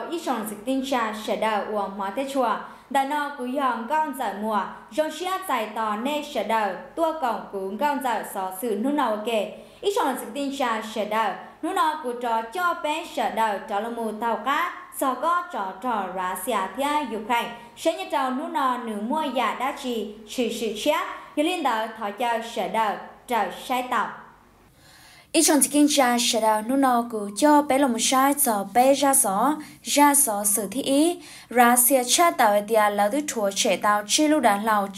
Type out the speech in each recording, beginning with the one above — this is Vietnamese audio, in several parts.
đầu ít sòng dịch tinh trà sẽ đầu uống mỏ tê chùa đà nọ cứ yong con dở mùa rong dài tò nê sẽ đầu tua cổng cứ con dở xó sự nút nào kể ít sòng dịch tinh trà sẽ đầu nút nào cứ trò cho bé sẽ đầu trò là mù tàu cá sò có trò trò ra xia thia ukraine sẽ như trò nút nào nửa mua giả đa trì chỉ sự chết như liên đầu thọ chờ sẽ đầu trở sai tàu ít trong tiếng cha sẽ đào nô cho bé lòng sai giờ bé sự thi ý russia xe cha tàu tia là thứ thua trẻ tàu chi lưu đàn lào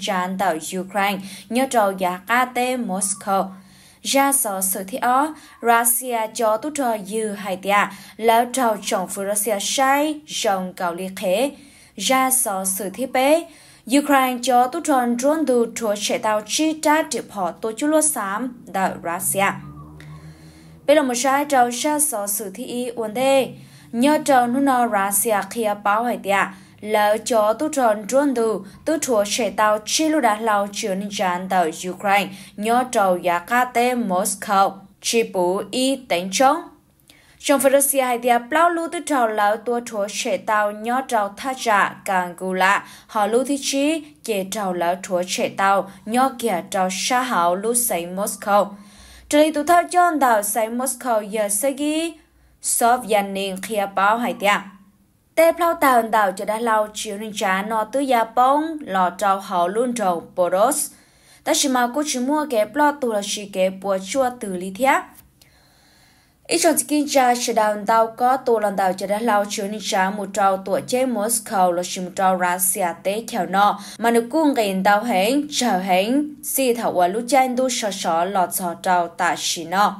tràn tàu ukraine nhớ trò giả kt moscow ra sự thi ó ra cho tu trò dư hai tia là trò chồng phụ russia sai chồng cầu liệt khế ra gió sự thi bé Ukraine cho tu tròn drone du thuộc chế tàu chi ta địa phỏ tổ chú lô xám tại Russia bây giờ một sai trâu sa sọ sự thi y uốn thế nhớ trâu nó nó ra xia kia báo hệ tia lỡ cho tu tròn trôn đủ tu thua sẽ tàu chi lu đã lao chữa nên tràn tàu Ukraine nhớ trâu giá cá tê Moscow chi bù y tánh chống trong phần Russia hay địa bao lưu tư trào lão tua thua trẻ tàu nhó trào tha trả càng gù lạ họ lưu thi trí chế trào lão thua trẻ tàu nhó kia trào xa hảo lưu sánh Moscow Trời tụ thao chọn đào say Moscow giờ sơ ghi. Sốp dàn niên khía báo hải tiạc. Tê plau tàu đào cho đã lâu chiếu nên trả nó tư gia bóng lò trao hậu luôn trầu Boros. Ta chỉ mà cô chỉ mua cái plau tù là chỉ cái bùa chua từ lý thiác ít trong kinh cha sẽ đào đào có tổ lần đào cho đã lao chứa nên cha một trâu tổ chế Moscow là chim trâu Russia tế theo nọ mà nếu cũng ngày đào hẹn chờ hẹn xì thảo và lúc cha đu sợ sợ lọt sợ trâu tạ xí nọ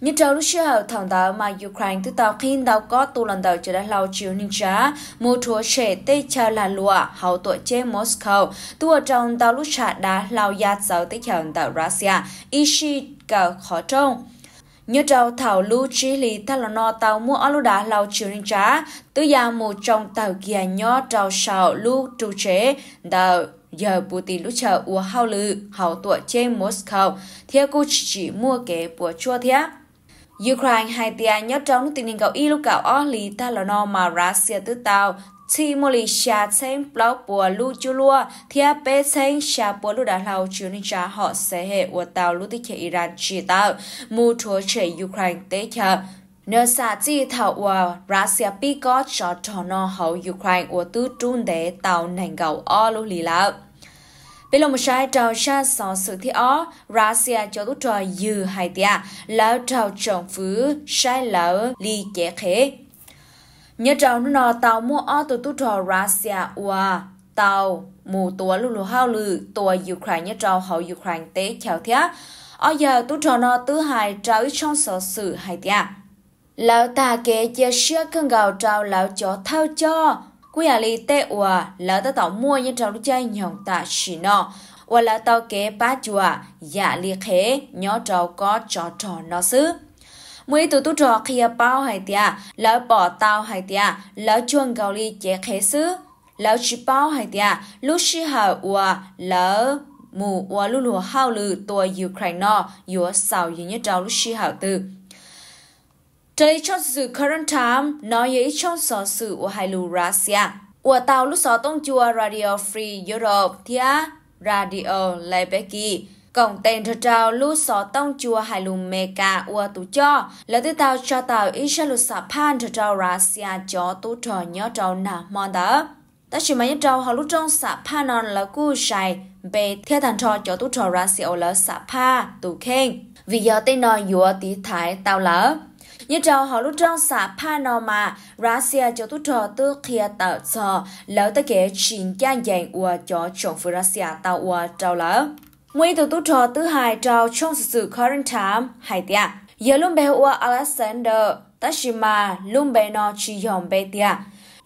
như trâu lúc xưa hậu thằng đào mà Ukraine từ tàu khi đào có tổ lần đào cho đã lao chứa nên cha một chỗ sẽ tế chờ là lụa hậu tổ chế Moscow tổ trong đào lúc cha đá lao gia giáo tế theo đào Russia ishi cả khó trông như trâu thảo lu chi lì ta là no tàu mua ở lu đá lau chiều lên trá tứ gia một trong tàu kia nhỏ trâu sào lu trụ chế đào giờ Putin lúc chợ ua hao lư hậu tuổi trên Moscow theo cô chỉ mua kế của chua thiá Ukraine hai tia nhớ trong lúc tình hình cầu y lúc cầu o lì ta là no mà Russia tứ tàu ชิมลิชาเซนปลอปัวลูจูลัวเทียเปเซนชาปัวลูดาเราจูนิจาหอเสเหวตาลูติเคอิรันจีตามูทัวเฉยยูเครนเตชะเนื้อสัตว์ที่ถวารัสเซียปีก็จะดทอนเขายูเครนอวตุจุนเดเตาหนังเก่าอ้ลลีแล้วเป็นลมใช้เจ้าชาสองสุดที่ออรัสเซียจะตุจอยยืหายเตียแล้วเจ้าจงฟื้นใช้แล้วลีเกเข nhớ trâu nó nọ tàu mua o tụ tụ trò Russia ua tàu mù tua lulu hao lừ tua Ukraine nhớ trâu hậu Ukraine tế chào thế, ở giờ tụ trò nó tứ hai trâu ít trong sở sự hai thía lão ta kể chia sẻ cơn gạo trâu lão chó thao cho quý à lì ua lão ta tàu mua nhớ trâu lúc chơi nhộng ta xì nọ ua lão tàu kế ba chùa dạ lì khế nhớ trâu có trò trò nó xứ mỗi tụ tụ trò kia bao hay tia lỡ bỏ tao hay tia lỡ chuông gạo ly chế khế sư lỡ chỉ bao hay tia lúc sĩ hờ ua lỡ mù ua lù lù hao lư tua Ukraine ua sao yu nhất trao lúc sĩ hờ tư Trời cho sự current time nói với trong sở sự của hai lù Russia. Ủa tàu lúc sở tông chua Radio Free Europe thia Radio Lebeki. Cổng tên ra trao lũ xó tông chua hải lùm mê cả ua tú cho. Lỡ tư tao cho tàu ít xa lù xả pan ra trao ra xìa chó tú trò nhó trao nà mòn đó. Ta chỉ mấy trao hò lũ trong xả pan non là cú xài bê theo thằng trò cho tú trò ra xìa lỡ xả pa tù khen. Vì giờ tên nò dùa tí thái tao lỡ như trò họ lúc trong xã Panama, Russia cho tu trò tư kia tạo trò, lỡ tới kế chín trang dành của cho chồng phụ Russia tạo ua trao lỡ. Mui từ tu trò thứ hai trò trong sự current time hai tia. Giờ luôn bè ua Alexander Tashima luôn bè nó chỉ dòng bè tia.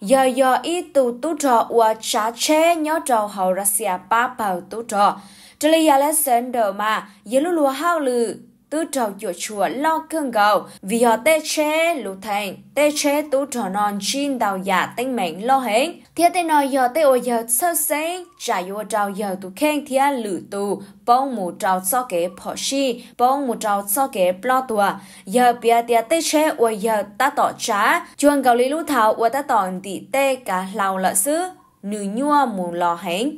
Giờ giờ y tu tu trò ua chá chê nhớ trò hậu Russia ba bào tu trò. Trở lý Alexander mà giờ luôn lùa hao lử tư trò chùa chùa lo cương gầu vì họ tê chế lù thành tê chế tu trò non chín đào giả tinh mệnh lo hến thế tên nói giờ tê ô giờ sơ sáng trả yêu trào giờ tu khen thia lử tù bông mù trào so kế phò xì bông mù trào so kế plo tùa giờ bia tia tê chế ô giờ ta tỏ trả chuông gạo lý lũ thảo ô ta tỏ tỷ tê cả lào lợ xứ nữ nhua mù lò hẹn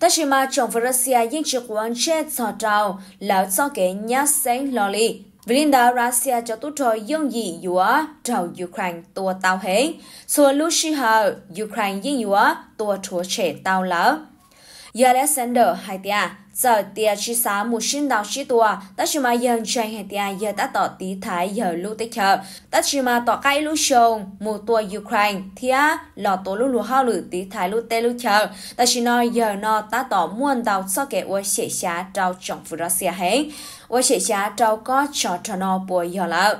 ta chỉ mà chồng Russia yên chỉ quan chế cho trào lão so kế nhát sáng lò lì ဝိရင်ဒါရုရှားကျတုတော်ယုံရီယွာတောက်ယူကရိန်းတောတောက်ဟဲဆိုလူရှိဟာယူကရိန်းယင်ယွာတောထောချေတောက်လောက်ယာလက်ဆန်ဒါဟိုင်တယာ giờ tia chi xá một sinh đạo chi tua ta chỉ mà dân chơi hệ tia giờ ta tỏ tí thái giờ lưu tích hợp ta chỉ mà tỏ cái lưu sông một tua ukraine thia lọ tổ lưu lúa hao lử tí thái lưu tê lưu chờ ta chỉ nói giờ nó ta tỏ muôn đạo so kể ô xế xá trao trọng phụ russia hết ô xế xá trao có cho cho nó bùa giờ lão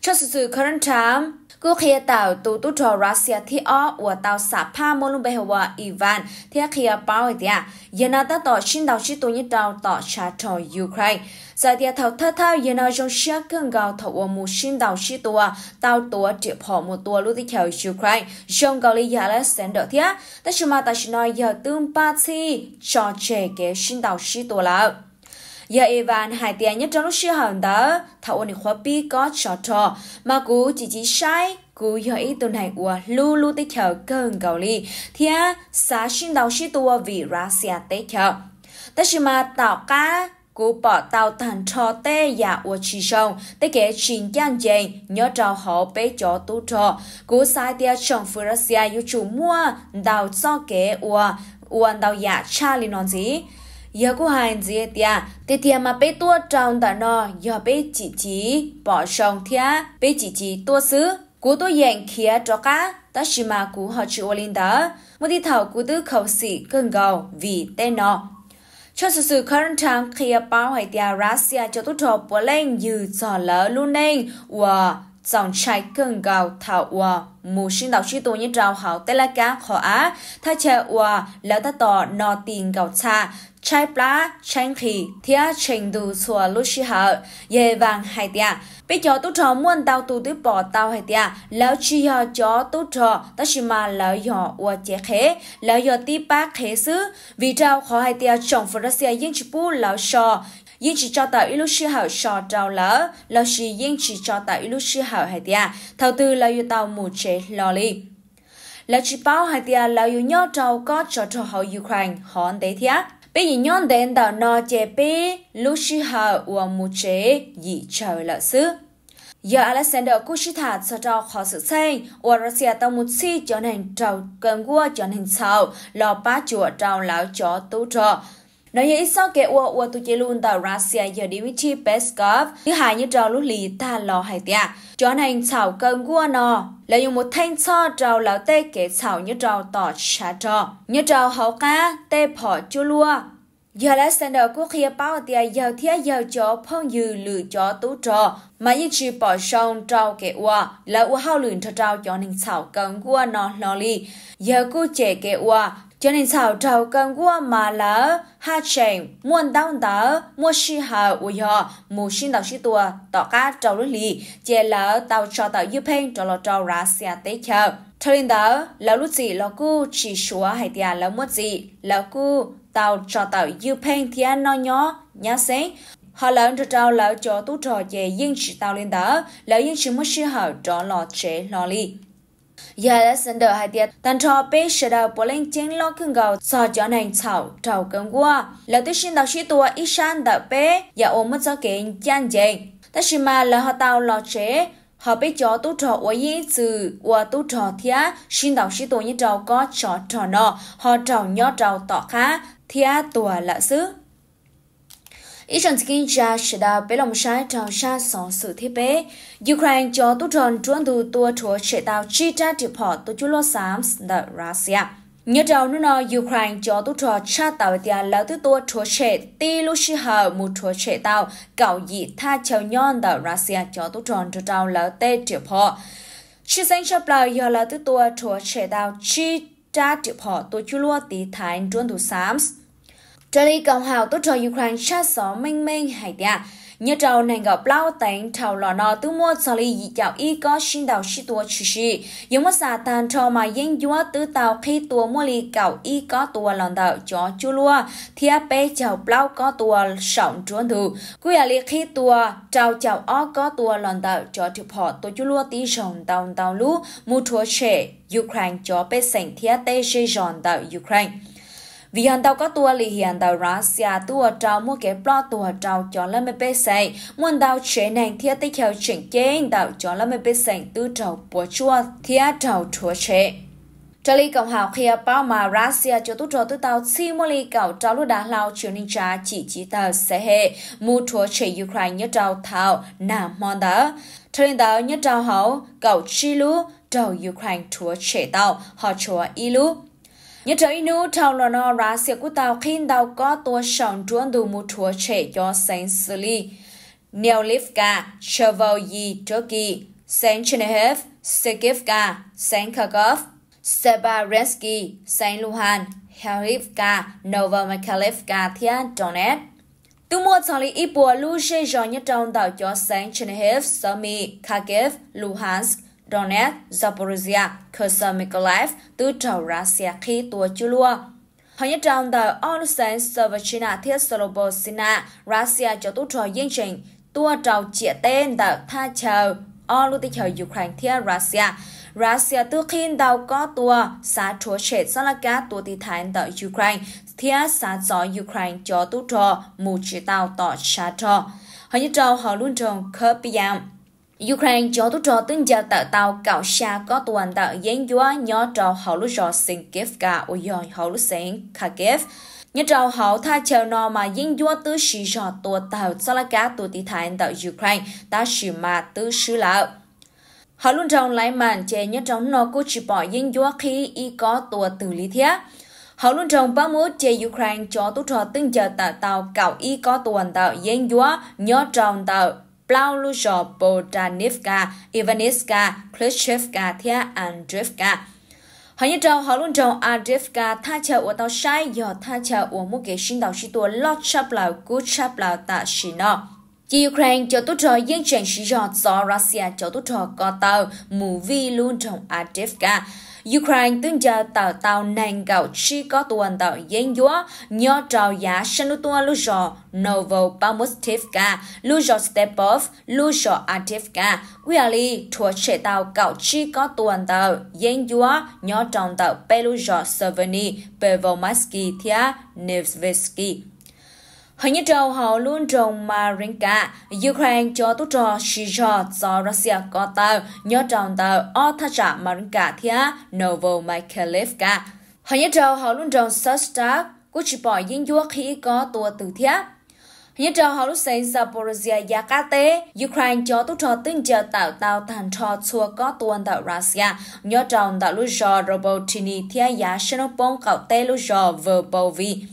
cho sự sự current time กูเขียต่าตูตุทอรัสเซียที่อ้ออวต่าสาผ้ามลุเบฮวาอีวานที่เขียป้าเดียยนาตต่อชินดาวชิตุนิดาวต่อชาทอยูเครนจะเดียเท่าท่าท่ายนาจงเชียกึ่งเกาทวมูชินดาวชิตัวเต่าตัวเจียพอมูตัวลุติเขียวยูเครนจงเกาหลียาและเซนเดอร์เทียแต่ชมาตาชินอยเยอตึมปาซีจอเจเกชินดาวชิตัวแล้ว giờ dạ, Ivan hai tiền nhất trong lúc chưa hẳn đó thảo ôn khóa pi có trò trò mà cú chỉ chỉ sai cú giờ ý tuần này của lu lu tới chờ cơn cầu ly thia xá xin đầu xí tua vì ra xe tới chờ tất sự mà tạo cá cú bỏ tàu thành trò tê và dạ của chi sông tê kể chuyện trang dây nhớ trào họ bế cho tu trò cú sai tia chồng phu ra xe yêu chủ mua đào cho kế của uan đào dạ cha li non gì giờ cô hành gì tia tia tia mà bé tua trong ta nó giờ bé chỉ chỉ bỏ song thia bé chỉ chỉ tua xứ cú tua dạng kia cho cá ta chỉ mà cú họ chịu lên đó một đi thảo cú tư khẩu sĩ cơn gầu vì tên nó cho sự sự khẩn trang kia bao hay tia Russia cho tốt thọ bỏ lên dư trò lỡ luôn nên và dòng trái cơn gạo thảo và mù sinh đạo chi tổ như trào hảo tê la cá khó á thay chè và lỡ ta tỏ nò tiền gạo xa chai pla chang khi thia cheng du sua lu shi ha ye vàng hai tia bây giờ tôi trò muốn tao tu tiếp bỏ tao hai tia lão chi ho chó tôi trò ta chỉ mà lão nhỏ ua chế khế lão nhỏ ti ba khế xứ vì trao khó hai tia chồng phật ra yên chỉ bu lão sò yên chỉ cho tao ilu shi hảo sò trao lỡ lão chỉ yên chỉ cho tao ilu shi hảo hai tia thầu tư lão yêu tao mù chế lò li là chỉ bảo hai tia là yêu nhau trâu có cho cho họ Ukraine họ ăn đấy thiệt bây giờ nhon đến tàu nọ chế bê lúc sư hờ và mù chế dị trời lợ xứ giờ Alexander Kushita cho cho khó sự xem và Russia tàu một si cho nền trầu cần gua cho nền sau lò ba chùa trầu lão chó tu trò nói như sau kể ua ua tu chế luôn tại Russia giờ đi với chi Peskov thứ hai như trò lúc lì ta lò hải tia cho nên xảo cơn gua nò là dùng một thanh so trò lão tê kể xảo như trò tỏ xa trò như trò hậu cá tê phỏ chua lua giờ là sân đầu quốc kia bao tia giàu thiết giàu cho phong dư lử cho tú trò mà như chỉ bỏ sông trâu kẻ ua là ua hao lửng cho trâu cho nên xảo cơn gua nò lò lì giờ cô trẻ kẻ ua cho nên sao trâu cần qua mà lỡ ha chèn muốn đau đỡ mua si hờ u yờ mù xin đầu si tua tỏ cá trâu lưỡi lì chè lỡ tàu cho tàu dư pen cho lò trâu ra xe tế chờ cho nên đó lỡ lúc gì lỡ cu chỉ xúa hay tia lỡ mất gì lỡ cu tàu cho tàu dư pen thì anh nó nhỏ nhá xế họ lỡ cho trâu lỡ cho tú trò chè yên chỉ tàu lên đó lỡ yên chỉ mất si hờ trò lò chế lò lì giờ là sinh đời hai tiết tan cho bé sẽ đầu bố lên chén lo cưng gầu so cho nên chảo trầu cơm qua là tôi sinh đọc sĩ tua ít san đợi bé giờ ôm mất cho kiện chan chèn ta xin mà là họ tao lo chế họ biết cho tu trò của yên từ của tu trò thía xin đọc sĩ tua như trò có trò trò nọ họ trò nhỏ trò tỏ khá thía tua là xứ ý rằng kinh gia sẽ đã bế lòng sai trong sa sóng sự thế bế Ukraine cho tu tròn chuẩn đủ tua chúa sẽ tạo chi trả điều họ tu chú lo sám đã Russia nhớ đầu nữa nó Ukraine cho tu trò cha tạo tiền lão tu tua chúa sẽ ti lu shi hờ một chúa sẽ tạo cậu dị tha chào nhon đã Russia cho tu tròn cho trao lão tê điều họ. Chị sinh chấp lời do lão tu tua chúa sẽ tạo chi cha điều họ tu chú lo tí thái chuẩn đủ sám จะลีกองหาวตัวชยูเครนชัดสอเม่งเม่งหายเดียเนื้อเจ้าในกับเล่าแตงชาวหลอนอตัวมั่วจะลียี่จ้าอีก็ชินดาวชิตัวชิชิยังว่าซาตานชาวมายิงยัวตัวเต่าขี้ตัวมัวลีเก่าอีก็ตัวหลอนเต่าจอจุลัวเทียเป้เจ้าเล่าก็ตัวสองจวนดูกุยอะไรขี้ตัวเจ้าเจ้าอ้อก็ตัวหลอนเต่าจอถูกพอตัวจุลัวตีสองเต่าเต่าลู่มูทัวเช่ยูเครนจอเป้เสงเทียเต้เช่จอนเต่ายูเครน vì hàn tàu có tua lì hiện tàu ra xia tua trao mua cái plot tua trao cho lâm mê bê sành muốn tàu chế nàng thiết tích theo chỉnh chế tàu cho lâm mê bê sành tư trầu bùa chua thiết trầu chúa chế trở lại cộng hòa kia bao mà Russia cho tút trò tút tàu chi mua lì cầu trao lúc đá lao chiều ninh trà chỉ chỉ tàu sẽ hệ mua chúa chế Ukraine nhớ trao thảo nam mòn đó trở lại tàu nhớ trao hậu cầu chi lú trầu Ukraine chúa chế tàu họ chúa ilu lú nhớ trở inu tàu lò nó ra xe của tàu khi tàu có tua sòng truân đủ một chúa trẻ cho sáng xử lý. Nèo lịp cả, chờ vào gì trước kỳ, sáng chân hếp, xe kiếp cả, sáng khả góp, Sebarensky, Saint Luhan, Kharivka, Novomykhailivka, Thiên Donetsk. Tu mua chọn lý ít bùa lưu xe gió nhất trong đảo cho sáng Chernihiv, Somi, Kharkiv, Luhansk, Donetsk, Zaporizhia, Kherson Mykolaiv từ trầu ra khi tua chưa lua. Hãy nhất trong tờ Onsen Savachina Thiết Solobosina, Russia cho tú trò dân trình, tua trầu chia tên tờ tha chờ, o Ukraine Thiết Russia. Russia từ khi đầu có tua, xã chúa trẻ xa là cá tua tì thái tờ Ukraine, Thiết xã gió Ukraine cho tú trò, mù chỉ tàu tỏ xa trò. Hãy nhất trong họ luôn trồng khớp Ukraine cho tu cho tương gia tại tàu cạo xa có toàn tạo giấy dúa nhó trò hậu lúc rò xin kiếp cả ô dòi họ lúc sinh khả kiếp. Nhớ trò hậu tha chờ nó mà giấy dúa tư sĩ cho tùa tàu sau là cả tù tí thái tạo Ukraine ta sĩ mà tư sư lão. họ luôn trong lại màn chè nhớ trong nó cô chỉ bỏ giấy dúa khi y có tùa từ lý thiết. Hậu luôn trong ba mốt chê Ukraine cho tu cho tương chờ tại tàu cạo y có tuần tạo giấy dúa nhớ tròn tạo Blaulujo Bodanivka, Ivaniska, Klitschevka, Thea Andrivka. họ như trâu họ luôn trâu Adivka tha chờ của tao sai giờ tha chờ của một cái sinh đạo sĩ tua lót chắp là cú chắp là tạ sĩ nó chỉ Ukraine cho tốt rồi dân chẳng sĩ rõ cho Russia cho tốt rồi có tàu mù vi luôn trong Adivka Ukraine tương giờ tàu tàu nàng gạo chi có tuần tàu dân dúa, nhó trào giá sân tua lưu rò, novo palmostivka, lưu rò stepov, lưu rò ativka, Willy thuộc trẻ tàu gạo chi có tuần tàu dân dúa, nhó tròn tàu bê lưu rò serveni, bê vô maski thia nevsveski. Hầu như trâu họ luôn trồng Marinka Ukraine cho tốt trò xì trò cho Russia có tàu nhớ tròn tàu ở thác trả mà riêng Novo Mikhailivka. Hầu như trâu họ luôn trồng sơ stark của chỉ bỏ yên dua khi có tua từ thia. Hiện trò họ luôn xây Zaporizhia Yakate, Ukraine cho tốt trò tinh chờ tạo tạo thành trò chua có tuần tạo Russia. Nhớ tròn tạo lúc trò Robotini thia giá Shinopong cậu tê lúc trò Verbovi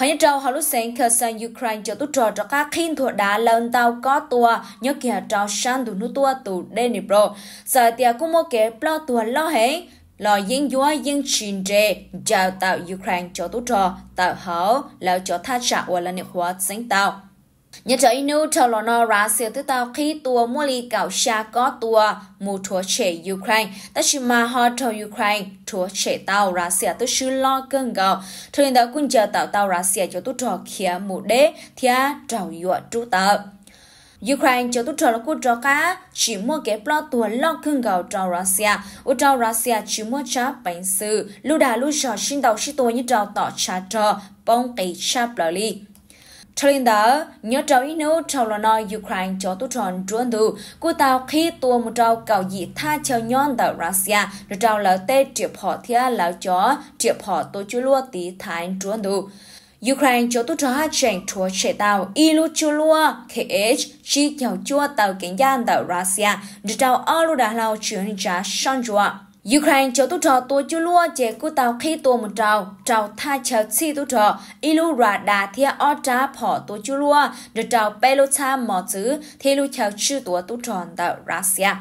họ nhớ trâu họ lúc sáng khờ sang Ukraine cho tụt trò cho các khi thuộc đá lần tàu có tua nhớ kia cho sang tụ nút tua từ Dnipro giờ thì cũng mua kế lo tua lo hết lo yên dua yên chín trề chào tạo Ukraine cho tụt trò tạo hậu là cho thắt chặt và là niệm hóa sáng tàu nhớ trở inu cho lò no ra siêu tư tao khi tua mua li cảo xa có tua mua thua trẻ Ukraine ta chỉ mà họ cho Ukraine thua trẻ tao ra siêu tư sư lo cơn gạo thường đã quân chờ tao tao ra siêu cho tu trò kia mù đế thia trào dụa trú tao Ukraine cho tu trò là quân trò cá chỉ mua cái plot tua lo cơn gạo trào Russia ở trào Russia chỉ mua chá bánh sư lưu đà lưu trò sinh đầu sĩ tua như trào tỏ trà trò bông cây chá bờ li trên đó nhớ trao ý nếu trao là nói Ukraine cho tu tròn trốn thủ cô tao khi tua một trao cầu dị tha cho nhon tàu Russia rồi trao là tê triệp họ thia là chó triệp họ tôi chú lúa tí thái trốn thủ Ukraine cho tu trò chèn chúa chế tàu ilu chú lúa KH chi chào chua tàu kiến gian tàu Russia rồi trao ở lưu đà lao chuyển ra sang chúa Ukraine cho tu trò tua chu lua chế cú tàu khi tua một trào, trào tha chờ chi tu trò, ilu ra đà thia o trá phỏ tua chu lua, được trào bê lô cha mỏ chứ, thì lu chờ chư tua tu tròn tàu Russia.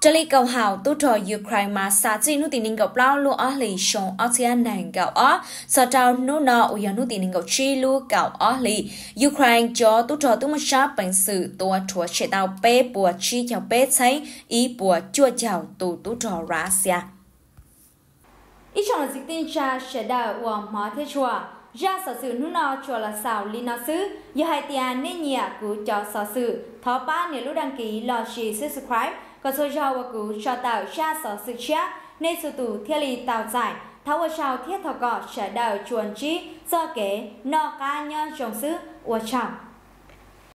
这里 cầu hào tu trò Ukraine mà xa chi nụ tì ninh lao lu ở lì sống ở thịa nàng ở xa trao nụ nọ ủ yà nụ tì chi lu gạo ở lì Ukraine cho tu trò tu mô xa bằng sự tùa chùa chế tàu bê bùa chi chào bê cháy ý bùa chua chào tu tu trò Russia. Ý chọn dịch tin cha sẽ đào của mỏ thế chùa ra sở sự nút nọ chùa là xào lý nọ sư giờ hai tiền nên cho sở sự thó ba nếu đăng ký lò chỉ subscribe và rồi giàu và cú cho tạo ra sở sự chia nên sự tù thiên lì tạo giải tháo ở sau thiết thọ cọ sẽ đào chuồn chi do kế nọ ca nhân trồng sư ua trọng